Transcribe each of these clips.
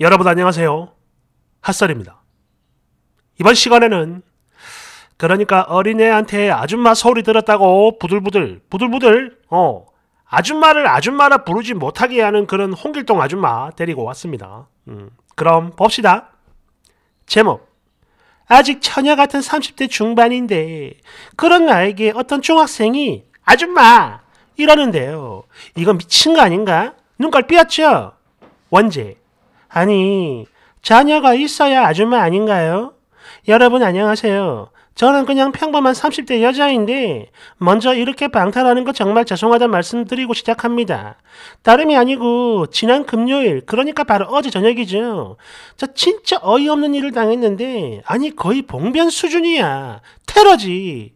여러분 안녕하세요. 핫설입니다. 이번 시간에는 그러니까 어린애한테 아줌마 소리 들었다고 부들부들 부들부들 어 아줌마를 아줌마라 부르지 못하게 하는 그런 홍길동 아줌마 데리고 왔습니다. 음, 그럼 봅시다. 제목 아직 처녀 같은 30대 중반인데 그런 나에게 어떤 중학생이 아줌마 이러는데요. 이건 미친 거 아닌가? 눈깔 삐었죠? 원제 아니, 자녀가 있어야 아줌마 아닌가요? 여러분 안녕하세요. 저는 그냥 평범한 30대 여자인데 먼저 이렇게 방탈하는 거 정말 죄송하단 말씀드리고 시작합니다. 다름이 아니고 지난 금요일 그러니까 바로 어제 저녁이죠. 저 진짜 어이없는 일을 당했는데 아니 거의 봉변 수준이야. 테러지.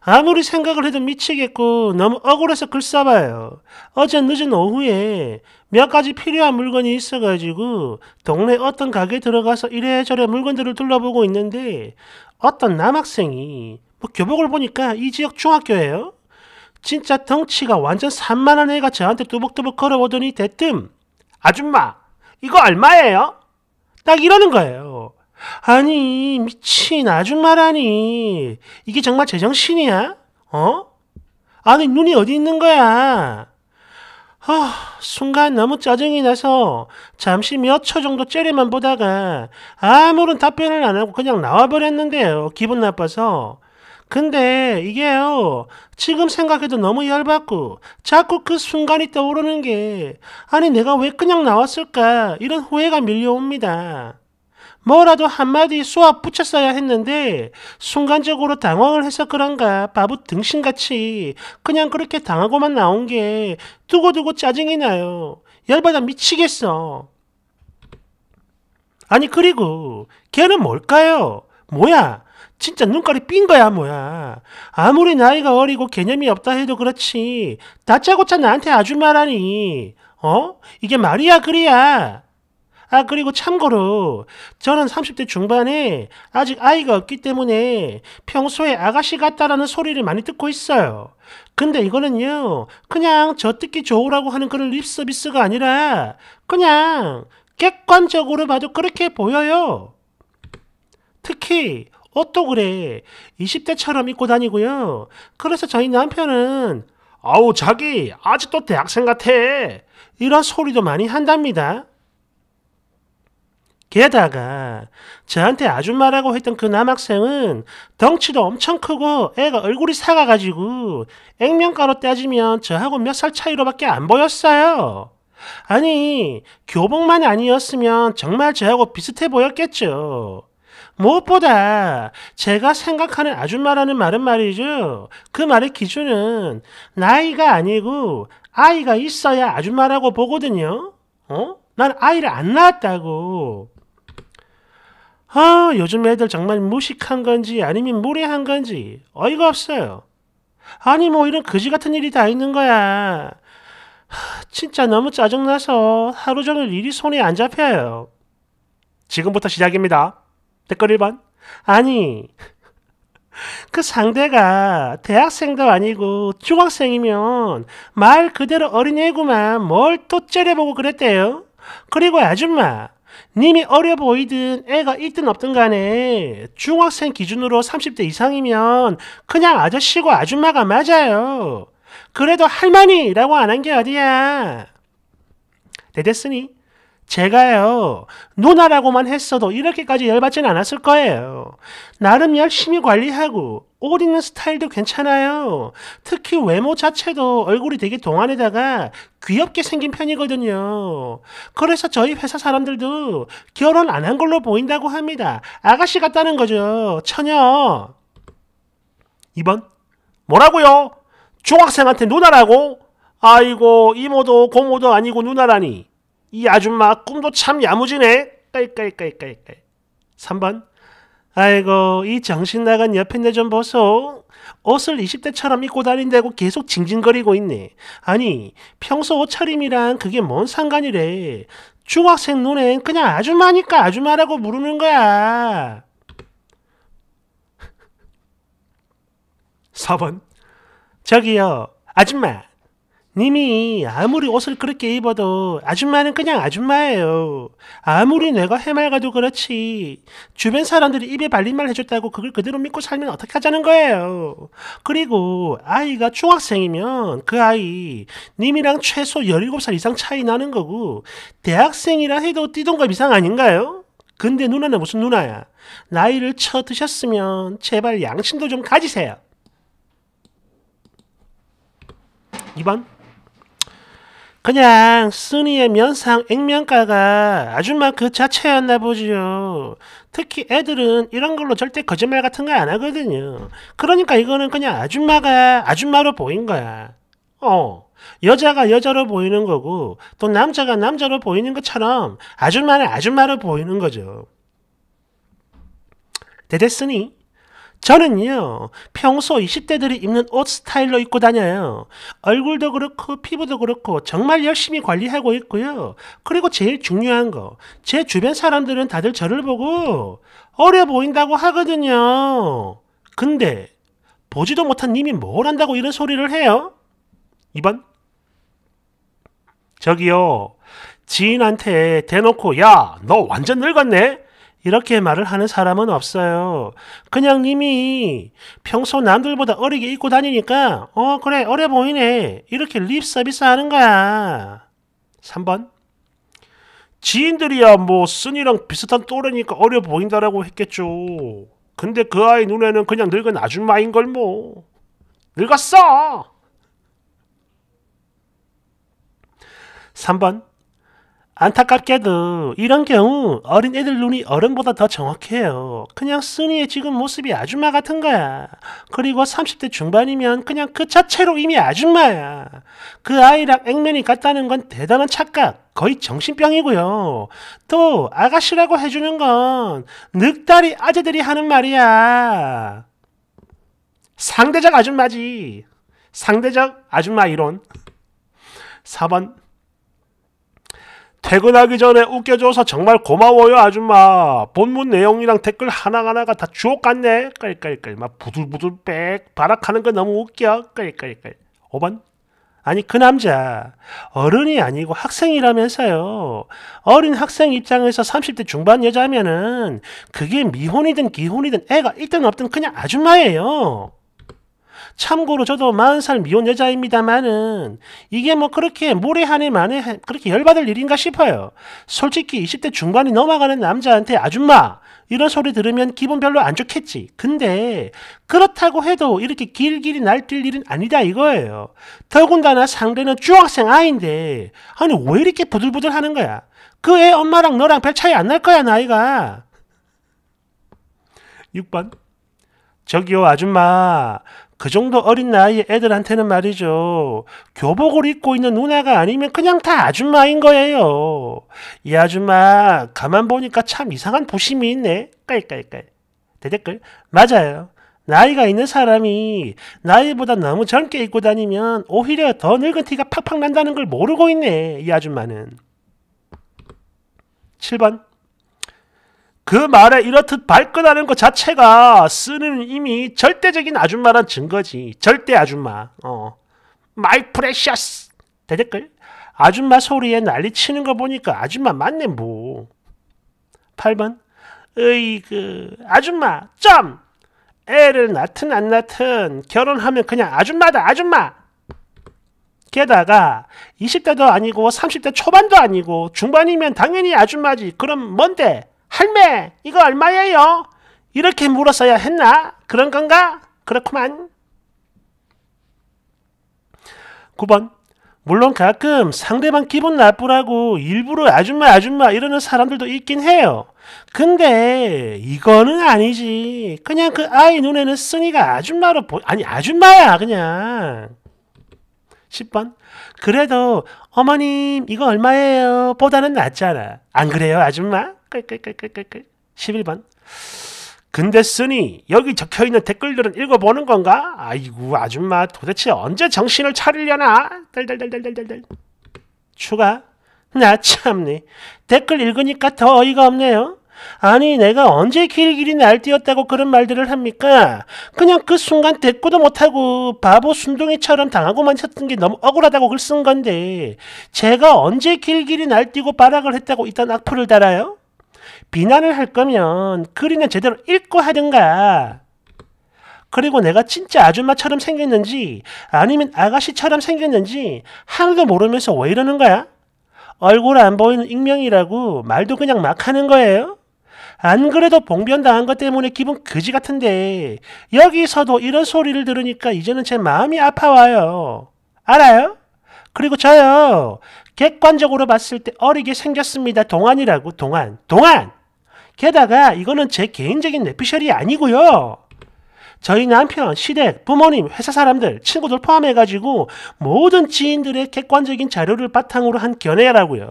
아무리 생각을 해도 미치겠고 너무 억울해서 글 써봐요. 어제 늦은 오후에 몇 가지 필요한 물건이 있어가지고 동네 어떤 가게 에 들어가서 이래저래 물건들을 둘러보고 있는데 어떤 남학생이 뭐 교복을 보니까 이 지역 중학교예요. 진짜 덩치가 완전 산만한 애가 저한테 뚜벅뚜벅 걸어오더니 대뜸 아줌마 이거 얼마예요? 딱 이러는 거예요. 아니, 미친 아줌마라니. 이게 정말 제정신이야? 어? 아니, 눈이 어디 있는 거야? 아, 순간 너무 짜증이 나서 잠시 몇 초 정도 째려만 보다가 아무런 답변을 안 하고 그냥 나와버렸는데요. 기분 나빠서. 근데 이게요, 지금 생각해도 너무 열받고 자꾸 그 순간이 떠오르는 게 아니, 내가 왜 그냥 나왔을까? 이런 후회가 밀려옵니다. 뭐라도 한마디 쏘아 붙였어야 했는데 순간적으로 당황을 해서 그런가 바보 등신같이 그냥 그렇게 당하고만 나온 게 두고두고 짜증이 나요. 열받아 미치겠어. 아니 그리고 걔는 뭘까요? 뭐야? 진짜 눈깔이 삔 거야 뭐야. 아무리 나이가 어리고 개념이 없다 해도 그렇지 다짜고짜 나한테 아줌마라니. 어? 이게 말이야 그리야. 아, 그리고 참고로 저는 30대 중반에 아직 아이가 없기 때문에 평소에 아가씨 같다라는 소리를 많이 듣고 있어요. 근데 이거는요, 그냥 저 듣기 좋으라고 하는 그런 립서비스가 아니라 그냥 객관적으로 봐도 그렇게 보여요. 특히 옷도 그래. 20대처럼 입고 다니고요. 그래서 저희 남편은 아우 자기 아직도 대학생 같아. 이런 소리도 많이 한답니다. 게다가 저한테 아줌마라고 했던 그 남학생은 덩치도 엄청 크고 애가 얼굴이 사가가지고 액면가로 따지면 저하고 몇 살 차이로밖에 안 보였어요. 아니 교복만 아니었으면 정말 저하고 비슷해 보였겠죠. 무엇보다 제가 생각하는 아줌마라는 말은 말이죠. 그 말의 기준은 나이가 아니고 아이가 있어야 아줌마라고 보거든요. 어? 난 아이를 안 낳았다고. 아, 요즘 애들 정말 무식한 건지 아니면 무례한 건지 어이가 없어요. 아니 뭐 이런 거지 같은 일이 다 있는 거야. 하, 진짜 너무 짜증나서 하루 종일 일이 손에 안 잡혀요. 지금부터 시작입니다. 댓글 1번. 아니, 그 상대가 대학생도 아니고 중학생이면 말 그대로 어린애구만 뭘 또 째려보고 그랬대요. 그리고 아줌마, 님이 어려 보이든 애가 있든 없든 간에 중학생 기준으로 30대 이상이면 그냥 아저씨고 아줌마가 맞아요. 그래도 할머니라고 안 한 게 어디야. 대됐으니 제가요, 누나라고만 했어도 이렇게까지 열받진 않았을 거예요. 나름 열심히 관리하고, 옷 입는 스타일도 괜찮아요. 특히 외모 자체도 얼굴이 되게 동안에다가 귀엽게 생긴 편이거든요. 그래서 저희 회사 사람들도 결혼 안 한 걸로 보인다고 합니다. 아가씨 같다는 거죠. 처녀. 2번. 뭐라고요? 중학생한테 누나라고? 아이고, 이모도 고모도 아니고 누나라니. 이 아줌마 꿈도 참 야무지네. 깔깔깔깔깔. 3번. 아이고 이 정신 나간 옆에 내좀 보소. 옷을 20대처럼 입고 다닌다고 계속 징징거리고 있네. 아니 평소 옷차림이랑 그게 뭔 상관이래. 중학생 눈엔 그냥 아줌마니까 아줌마라고 부르는 거야. 4번 저기요 아줌마 님이 아무리 옷을 그렇게 입어도 아줌마는 그냥 아줌마예요. 아무리 내가 해맑아도 그렇지. 주변 사람들이 입에 발린 말 해줬다고 그걸 그대로 믿고 살면 어떻게 하자는 거예요. 그리고 아이가 중학생이면 그 아이 님이랑 최소 17살 이상 차이 나는 거고 대학생이라 해도 띠동갑 이상 아닌가요? 근데 누나는 무슨 누나야. 나이를 쳐 드셨으면 제발 양심도 좀 가지세요. 2번 그냥 순이의 면상 액면가가 아줌마 그 자체였나 보지요. 특히 애들은 이런 걸로 절대 거짓말 같은 거 안 하거든요. 그러니까 이거는 그냥 아줌마가 아줌마로 보인 거야. 어. 여자가 여자로 보이는 거고 또 남자가 남자로 보이는 것처럼 아줌마는 아줌마로 보이는 거죠. 대대으니 저는요, 평소 20대들이 입는 옷 스타일로 입고 다녀요. 얼굴도 그렇고, 피부도 그렇고, 정말 열심히 관리하고 있고요. 그리고 제일 중요한 거, 제 주변 사람들은 다들 저를 보고, 어려 보인다고 하거든요. 근데, 보지도 못한 님이 뭘 한다고 이런 소리를 해요? 2번. 저기요, 지인한테 대놓고, 야, 너 완전 늙었네? 이렇게 말을 하는 사람은 없어요. 그냥 님이 평소 남들보다 어리게 입고 다니니까 어 그래 어려 보이네 이렇게 립 서비스 하는 거야. 3번 지인들이야 뭐 쓴이랑 비슷한 또래니까 어려 보인다라고 했겠죠. 근데 그 아이 눈에는 그냥 늙은 아줌마인 걸 뭐. 늙었어. 3번 안타깝게도 이런 경우 어린애들 눈이 어른보다 더 정확해요. 그냥 순이의 지금 모습이 아줌마 같은 거야. 그리고 30대 중반이면 그냥 그 자체로 이미 아줌마야. 그 아이랑 액면이 같다는 건 대단한 착각. 거의 정신병이고요. 또 아가씨라고 해주는 건 늑다리 아재들이 하는 말이야. 상대적 아줌마지. 상대적 아줌마 이론. 4번 퇴근하기 전에 웃겨줘서 정말 고마워요 아줌마. 본문 내용이랑 댓글 하나하나가 다 주옥 같네. 깔깔깔 막 부들부들 빽 발악하는 거 너무 웃겨. 깔깔깔 5번 아니 그 남자 어른이 아니고 학생이라면서요. 어린 학생 입장에서 30대 중반 여자면은 그게 미혼이든 기혼이든 애가 있든 없든 그냥 아줌마예요. 참고로 저도 40살 미혼 여자입니다만은 이게 뭐 그렇게 모래하네 만에 그렇게 열받을 일인가 싶어요. 솔직히 20대 중반이 넘어가는 남자한테 아줌마 이런 소리 들으면 기분 별로 안 좋겠지. 근데 그렇다고 해도 이렇게 길길이 날뛸 일은 아니다 이거예요. 더군다나 상대는 중학생 아이인데 아니 왜 이렇게 부들부들 하는 거야. 그 애 엄마랑 너랑 별 차이 안 날 거야 나이가. 6번 저기요 아줌마 그 정도 어린 나이에 애들한테는 말이죠. 교복을 입고 있는 누나가 아니면 그냥 다 아줌마인 거예요. 이 아줌마 가만 보니까 참 이상한 부심이 있네. 깔깔깔. 대댓글 맞아요. 나이가 있는 사람이 나이보다 너무 젊게 입고 다니면 오히려 더 늙은 티가 팍팍 난다는 걸 모르고 있네. 이 아줌마는. 7번 그 말에 이렇듯 발끈하는 것 자체가 쓰는 이미 절대적인 아줌마란 증거지. 절대 아줌마. 어. 마이 프레셔스. 대댓글. 아줌마 소리에 난리 치는 거 보니까 아줌마 맞네 뭐. 8번. 으이그 아줌마 점. 애를 낳든 안 낳든 결혼하면 그냥 아줌마다 아줌마. 게다가 20대도 아니고 30대 초반도 아니고 중반이면 당연히 아줌마지. 그럼 뭔데? 할매, 이거 얼마예요? 이렇게 물었어야 했나? 그런 건가? 그렇구만. 9번. 물론 가끔 상대방 기분 나쁘라고 일부러 아줌마 아줌마 이러는 사람들도 있긴 해요. 근데 이거는 아니지. 그냥 그 아이 눈에는 쓰니가 아줌마로 보 아니 아줌마야 그냥. 10번. 그래도 어머님 이거 얼마예요? 보다는 낫잖아. 안 그래요 아줌마? 끌끌끌끌끌끌 11번 근데 쓰니 여기 적혀있는 댓글들은 읽어보는 건가? 아이고 아줌마 도대체 언제 정신을 차리려나? 덜덜덜덜덜덜 추가 나 참네 댓글 읽으니까 더 어이가 없네요 아니 내가 언제 길길이 날뛰었다고 그런 말들을 합니까? 그냥 그 순간 대꾸도 못하고 바보 순둥이처럼 당하고만 있었던 게 너무 억울하다고 글 쓴 건데 제가 언제 길길이 날뛰고 발악을 했다고 이딴 악플을 달아요? 비난을 할 거면 글이는 제대로 읽고 하든가. 그리고 내가 진짜 아줌마처럼 생겼는지 아니면 아가씨처럼 생겼는지 하나도 모르면서 왜 이러는 거야? 얼굴 안 보이는 익명이라고 말도 그냥 막 하는 거예요? 안 그래도 봉변당한 것 때문에 기분 그지 같은데 여기서도 이런 소리를 들으니까 이제는 제 마음이 아파와요. 알아요? 그리고 저요. 객관적으로 봤을 때 어리게 생겼습니다. 동안이라고. 동안. 동안! 게다가 이거는 제 개인적인 뇌피셜이 아니고요. 저희 남편, 시댁, 부모님, 회사 사람들, 친구들 포함해가지고 모든 지인들의 객관적인 자료를 바탕으로 한 견해라고요.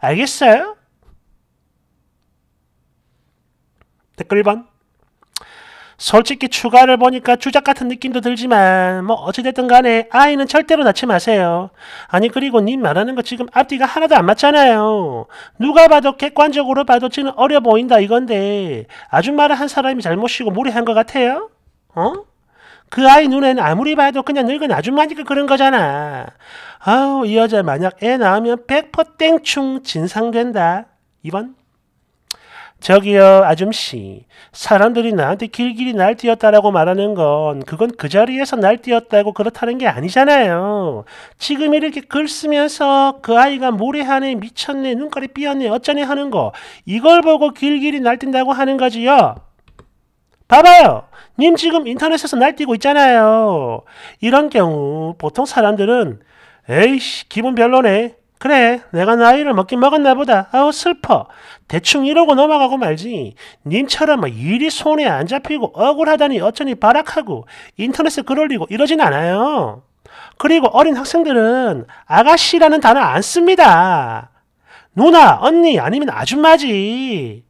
알겠어요? 댓글 1번. 솔직히 추가를 보니까 주작 같은 느낌도 들지만 뭐 어찌됐든 간에 아이는 절대로 낳지 마세요. 아니 그리고 님 말하는 거 지금 앞뒤가 하나도 안 맞잖아요. 누가 봐도 객관적으로 봐도 지는 어려 보인다 이건데 아줌마를 한 사람이 잘못이고 무리한 것 같아요? 어? 그 아이 눈엔 아무리 봐도 그냥 늙은 아줌마니까 그런 거잖아. 아우 이 여자 만약 애 낳으면 100% 땡충 진상된다. 2번 저기요 아줌씨 사람들이 나한테 길길이 날뛰었다라고 말하는 건 그건 그 자리에서 날뛰었다고 그렇다는 게 아니잖아요. 지금 이렇게 글 쓰면서 그 아이가 모래하네 미쳤네 눈깔이 삐었네 어쩌네 하는 거 이걸 보고 길길이 날뛴다고 하는 거지요. 봐봐요. 님 지금 인터넷에서 날뛰고 있잖아요. 이런 경우 보통 사람들은 에이씨 기분 별로네 그래, 내가 나이를 먹긴 먹었나 보다. 아우, 슬퍼. 대충 이러고 넘어가고 말지. 님처럼 뭐 일이 손에 안 잡히고 억울하다니 어쩌니 발악하고 인터넷에 글 올리고 이러진 않아요. 그리고 어린 학생들은 아가씨라는 단어 안 씁니다. 누나, 언니, 아니면 아줌마지.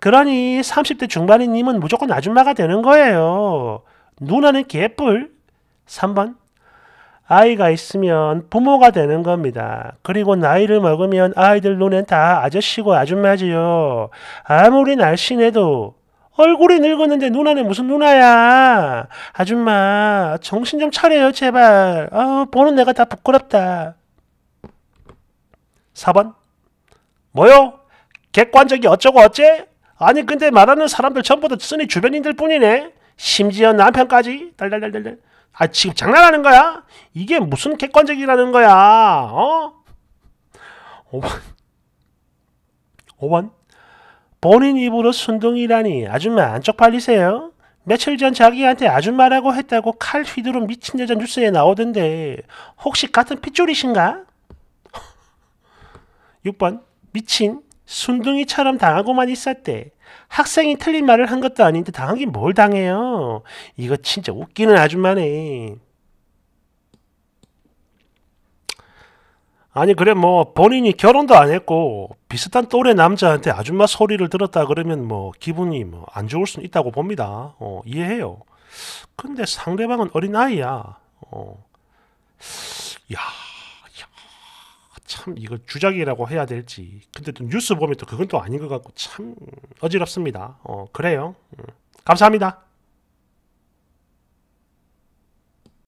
그러니 30대 중반인 님은 무조건 아줌마가 되는 거예요. 누나는 개뿔. 3번 아이가 있으면 부모가 되는 겁니다. 그리고 나이를 먹으면 아이들 눈엔 다 아저씨고 아줌마지요. 아무리 날씬해도 얼굴이 늙었는데 눈안에 무슨 누나야. 아줌마 정신 좀 차려요 제발. 어, 보는 내가 다 부끄럽다. 4번 뭐요? 객관적이 어쩌고 어째? 아니 근데 말하는 사람들 전부 다 쓰니 주변인들 뿐이네. 심지어 남편까지 달달달달달. 아 지금 장난하는 거야? 이게 무슨 객관적이라는 거야? 어? 5번 5번 본인 입으로 순둥이라니 아줌마 안쪽 팔리세요? 며칠 전 자기한테 아줌마라고 했다고 칼 휘두른 미친 여자 뉴스에 나오던데 혹시 같은 핏줄이신가? 6번 미친 순둥이처럼 당하고만 있었대 학생이 틀린 말을 한 것도 아닌데 당한 게 뭘 당해요? 이거 진짜 웃기는 아줌마네. 아니 그래 뭐 본인이 결혼도 안 했고 비슷한 또래 남자한테 아줌마 소리를 들었다 그러면 뭐 기분이 뭐안 좋을 수 있다고 봅니다. 어, 이해해요. 근데 상대방은 어린아이야. 어. 야. 참이걸 주작이라고 해야 될지 근데 또 뉴스 보면 또 그건 또 아닌 것 같고 참 어지럽습니다. 어 그래요. 음. 감사합니다.